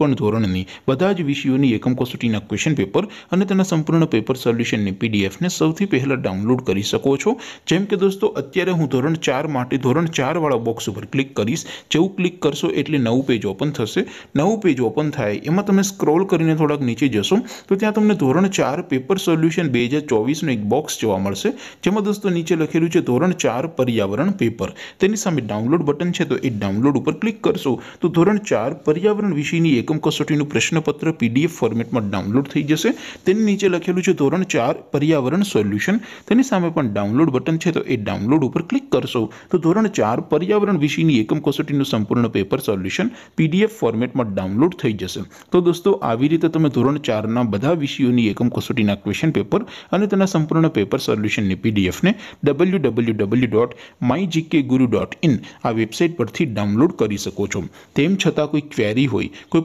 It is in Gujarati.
પણ ધોરણની બધા જ વિષયોની એકમ કોસૂટીના ક્વેશ્ચન પેપર અને તેના સંપૂર્ણ પેપર સોલ્યુશન ને પીડીએફ ને સૌથી પહેલા ડાઉનલોડ કરી શકો છો જેમ કે દોસ્તો અત્યારે હું ધોરણ 4 માટી ધોરણ 4 વાળો બોક્સ ઉપર ક્લિક કરીશ જેઉ ક્લિક કરશો એટલે નવું પેજ ઓપન થશે નવું પેજ ઓપન થાય એમાં તમે સ્ક્રોલ કરીને થોડક નીચે જશો તો ત્યાં તમને ધોરણ 4 પેપર સોલ્યુશન 2024 નો એક બોક્સ જોવા મળશે જેમ કે દોસ્તો નીચે લખેલું છે ધોરણ 4 પર્યાવરણ પેપર તેની સામે ડાઉનલોડ બટન છે તો એ ડાઉનલોડ ઉપર ક્લિક કરશો તો ધોરણ 4 પર્યાવરણ વિષયની એકમ કસોટી નું પ્રશ્નપત્ર પીડીએફ ફોર્મેટમાં ડાઉનલોડ થઈ જશે તેની નીચે લખેલું છે ધોરણ 4 પર્યાવરણ સોલ્યુશન તેની સામે પણ ડાઉનલોડ બટન છે તો એ ડાઉનલોડ ઉપર ક્લિક કરશો તો ધોરણ 4 પર્યાવરણ વિષયની એકમ કસોટી નું સંપૂર્ણ પેપર સોલ્યુશન પીડીએફ ફોર્મેટમાં ડાઉનલોડ થઈ જશે તો દોસ્તો આવી રીતે તમે ધોરણ 4 ના બધા વિષયોની એકમ કસોટી ના ક્વેશ્ચન પેપર અને તેના સંપૂર્ણ પેપર સોલ્યુશન ને પીડીએફ ને www.mygkguru.in આ વેબસાઈટ પરથી ડાઉનલોડ કરી શકો છો તેમ છતાં કોઈ ક્વેરી હોય કોઈ